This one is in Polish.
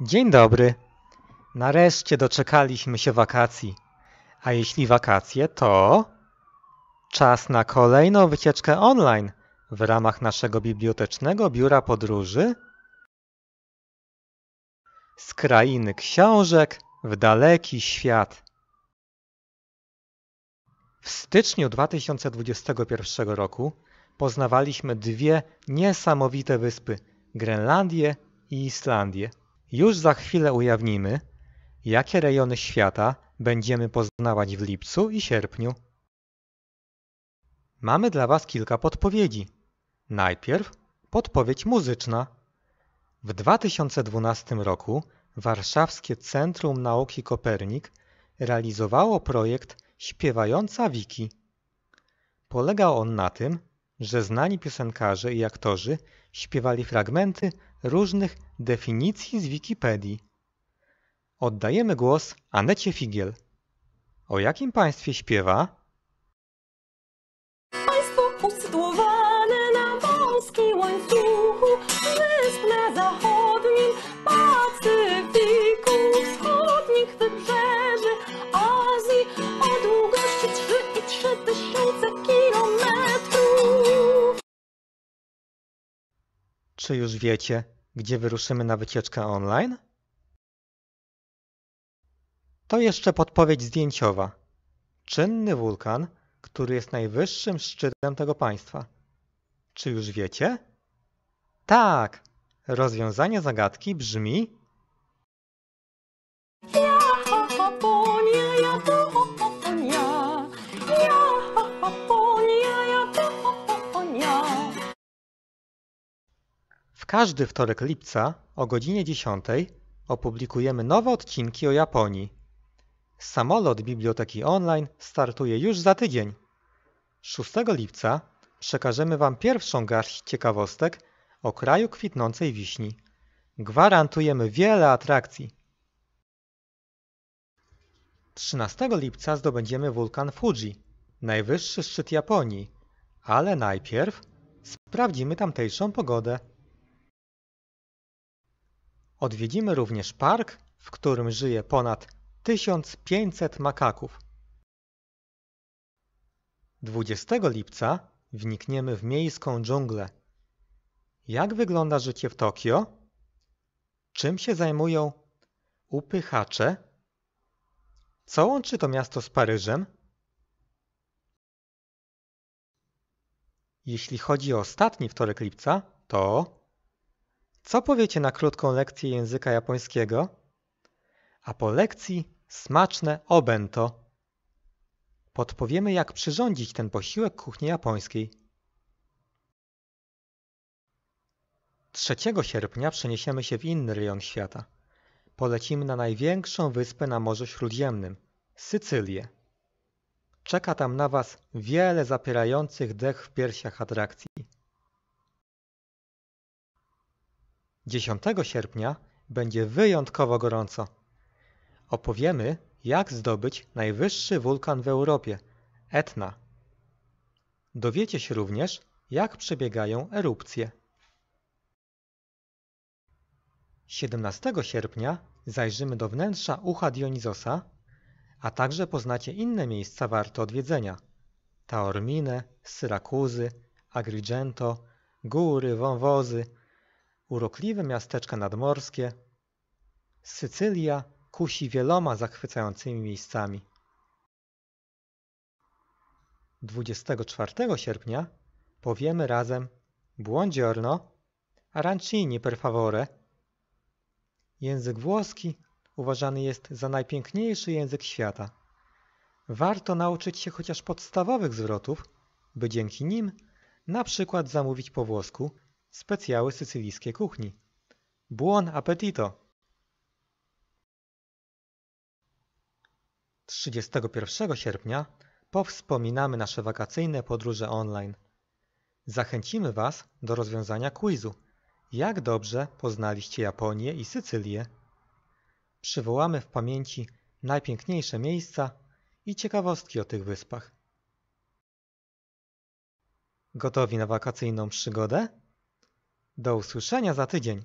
Dzień dobry. Nareszcie doczekaliśmy się wakacji. A jeśli wakacje, to czas na kolejną wycieczkę online w ramach naszego bibliotecznego biura podróży z krainy książek w daleki świat. W styczniu 2021 roku poznawaliśmy dwie niesamowite wyspy Grenlandię i Islandię. Już za chwilę ujawnimy, jakie rejony świata będziemy poznawać w lipcu i sierpniu. Mamy dla Was kilka podpowiedzi. Najpierw podpowiedź muzyczna. W 2012 roku Warszawskie Centrum Nauki Kopernik realizowało projekt Śpiewająca Wiki. Polegał on na tym, że znani piosenkarze i aktorzy śpiewali fragmenty różnych definicji z Wikipedii. Oddajemy głos Anecie Figiel. O jakim państwie śpiewa? Czy już wiecie, gdzie wyruszymy na wycieczkę online? To jeszcze podpowiedź zdjęciowa. Czynny wulkan, który jest najwyższym szczytem tego państwa. Czy już wiecie? Tak! Rozwiązanie zagadki brzmi... Ja, każdy wtorek lipca o godzinie 10 opublikujemy nowe odcinki o Japonii. Samolot Biblioteki Online startuje już za tydzień. 6 lipca przekażemy Wam pierwszą garść ciekawostek o kraju kwitnącej wiśni. Gwarantujemy wiele atrakcji. 13 lipca zdobędziemy wulkan Fuji, najwyższy szczyt Japonii, ale najpierw sprawdzimy tamtejszą pogodę. Odwiedzimy również park, w którym żyje ponad 1500 makaków. 20 lipca wnikniemy w miejską dżunglę. Jak wygląda życie w Tokio? Czym się zajmują upychacze? Co łączy to miasto z Paryżem? Jeśli chodzi o ostatni wtorek lipca, to co powiecie na krótką lekcję języka japońskiego? A po lekcji smaczne obento. Podpowiemy, jak przyrządzić ten posiłek kuchni japońskiej. 3 sierpnia przeniesiemy się w inny rejon świata. Polecimy na największą wyspę na Morzu Śródziemnym Sycylię. Czeka tam na Was wiele zapierających dech w piersiach atrakcji. 10 sierpnia będzie wyjątkowo gorąco. Opowiemy, jak zdobyć najwyższy wulkan w Europie Etna. Dowiecie się również, jak przebiegają erupcje. 17 sierpnia zajrzymy do wnętrza ucha Dionizosa, a także poznacie inne miejsca warte odwiedzenia: Taorminę, Syrakuzy, Agrigento, góry, wąwozy urokliwe miasteczka nadmorskie, Sycylia kusi wieloma zachwycającymi miejscami. 24 sierpnia powiemy razem Buongiorno, arancini per favore. Język włoski uważany jest za najpiękniejszy język świata. Warto nauczyć się chociaż podstawowych zwrotów, by dzięki nim na przykład zamówić po włosku Specjały sycylijskie kuchni. Buon appetito! 31 sierpnia powspominamy nasze wakacyjne podróże online. Zachęcimy Was do rozwiązania quizu. Jak dobrze poznaliście Japonię i Sycylię? Przywołamy w pamięci najpiękniejsze miejsca i ciekawostki o tych wyspach. Gotowi na wakacyjną przygodę? Do usłyszenia za tydzień.